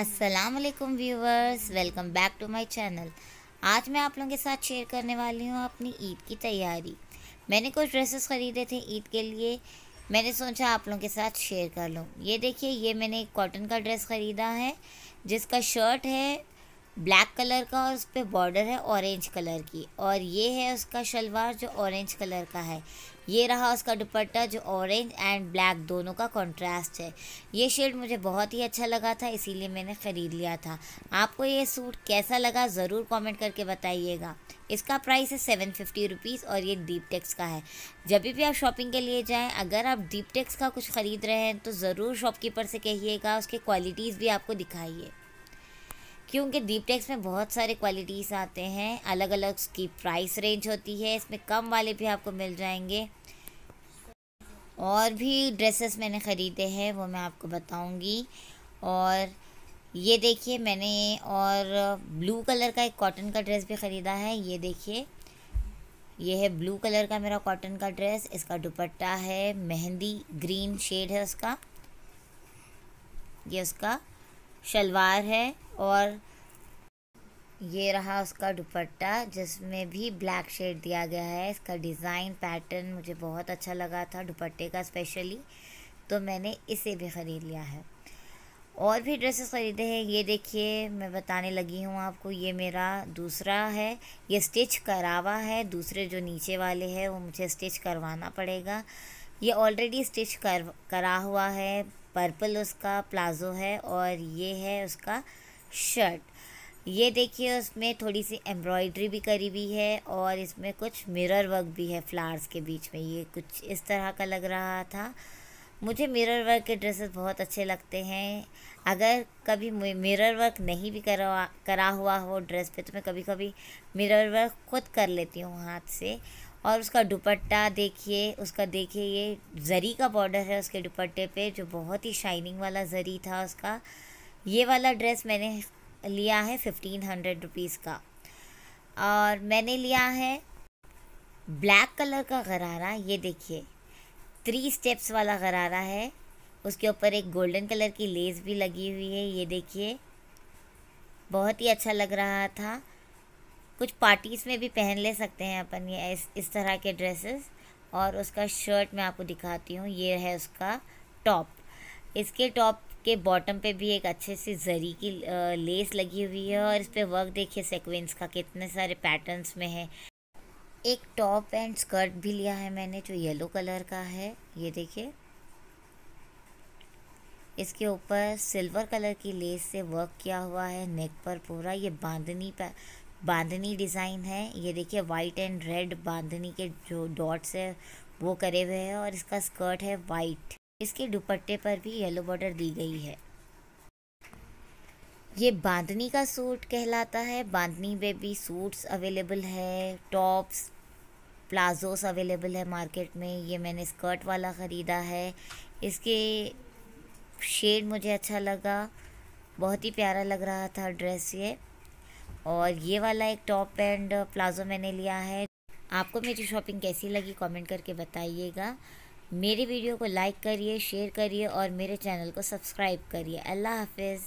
अस्सलाम वालेकुम viewers welcome back to my channel आज मैं आप लोगों के साथ शेयर करने वाली हूँ अपनी ईद की तैयारी मैंने कुछ ड्रेसेस ख़रीदे थे ईद के लिए मैंने सोचा आप लोगों के साथ शेयर कर लूँ ये देखिए ये मैंने एक कॉटन का ड्रेस ख़रीदा है जिसका शर्ट है ब्लैक कलर का और उस पर बॉर्डर है ऑरेंज कलर की और ये है उसका शलवार जो ऑरेंज कलर का है ये रहा उसका दुपट्टा जो ऑरेंज एंड ब्लैक दोनों का कंट्रास्ट है ये शेड मुझे बहुत ही अच्छा लगा था इसीलिए मैंने ख़रीद लिया था आपको ये सूट कैसा लगा ज़रूर कमेंट करके बताइएगा इसका प्राइस है सेवन फिफ्टी रुपीज़ और ये डीप टेक्स का है जब भी आप शॉपिंग के लिए जाएं अगर आप डीप टेक्स का कुछ ख़रीद रहे हैं तो ज़रूर शॉपकीपर से कहिएगा उसके क्वालिटीज़ भी आपको दिखाइए क्योंकि डीप में बहुत सारे क्वालिटीज़ आते हैं अलग अलग उसकी प्राइस रेंज होती है इसमें कम वाले भी आपको मिल जाएंगे और भी ड्रेसेस मैंने ख़रीदे हैं वो मैं आपको बताऊंगी और ये देखिए मैंने और ब्लू कलर का एक कॉटन का ड्रेस भी ख़रीदा है ये देखिए ये है ब्लू कलर का मेरा कॉटन का ड्रेस इसका दुपट्टा है मेहंदी ग्रीन शेड है उसका ये उसका शलवार है और ये रहा उसका दुपट्टा जिसमें भी ब्लैक शेड दिया गया है इसका डिज़ाइन पैटर्न मुझे बहुत अच्छा लगा था दुपट्टे का स्पेशली तो मैंने इसे भी ख़रीद लिया है और भी ड्रेसेस ख़रीदे हैं ये देखिए मैं बताने लगी हूँ आपको ये मेरा दूसरा है ये स्टिच करा हुआ है दूसरे जो नीचे वाले हैं वो मुझे स्टिच करवाना पड़ेगा ये ऑलरेडी स्टिच कर करा हुआ है पर्पल उसका प्लाज़ो है और ये है उसका शर्ट ये देखिए उसमें थोड़ी सी एम्ब्रॉयडरी भी करी हुई है और इसमें कुछ मिरर वर्क भी है फ्लावर्स के बीच में ये कुछ इस तरह का लग रहा था मुझे मिरर वर्क के ड्रेसेस बहुत अच्छे लगते हैं अगर कभी मिरर वर्क नहीं भी करवा करा हुआ हो ड्रेस पे तो मैं कभी कभी मिरर वर्क खुद कर लेती हूँ हाथ से और उसका दुपट्टा देखिए उसका देखिए ये जरी का बॉर्डर है उसके दुपट्टे पे जो बहुत ही शाइनिंग वाला जरी था उसका ये वाला ड्रेस मैंने लिया है फिफ्टीन हंड्रेड रुपीज़ का और मैंने लिया है ब्लैक कलर का गरारा ये देखिए थ्री स्टेप्स वाला गरारा है उसके ऊपर एक गोल्डन कलर की लेस भी लगी हुई है ये देखिए बहुत ही अच्छा लग रहा था कुछ पार्टीज़ में भी पहन ले सकते हैं अपन ये इस इस तरह के ड्रेसेस और उसका शर्ट मैं आपको दिखाती हूँ ये है उसका टॉप इसके टॉप के बॉटम पे भी एक अच्छे से जरी की लेस लगी हुई है और इस पे वर्क देखिए सेक्वेंस का कितने सारे पैटर्न्स में है एक टॉप एंड स्कर्ट भी लिया है मैंने जो येलो कलर का है ये देखिए इसके ऊपर सिल्वर कलर की लेस से वर्क किया हुआ है नेक पर पूरा ये बांधनी पर बांधनी डिज़ाइन है ये देखिए वाइट एंड रेड बांधनी के जो डॉट्स है वो करे हुए हैं और इसका स्कर्ट है वाइट इसके दुपट्टे पर भी येलो बॉर्डर दी गई है ये बांधनी का सूट कहलाता है बांधनी में भी सूट्स अवेलेबल है टॉप्स प्लाजोस अवेलेबल है मार्केट में ये मैंने स्कर्ट वाला ख़रीदा है इसके शेड मुझे अच्छा लगा बहुत ही प्यारा लग रहा था ड्रेस ये और ये वाला एक टॉप एंड प्लाजो मैंने लिया है आपको मेरी शॉपिंग कैसी लगी कमेंट करके बताइएगा मेरी वीडियो को लाइक करिए शेयर करिए और मेरे चैनल को सब्सक्राइब करिए अल्लाह हाफिज़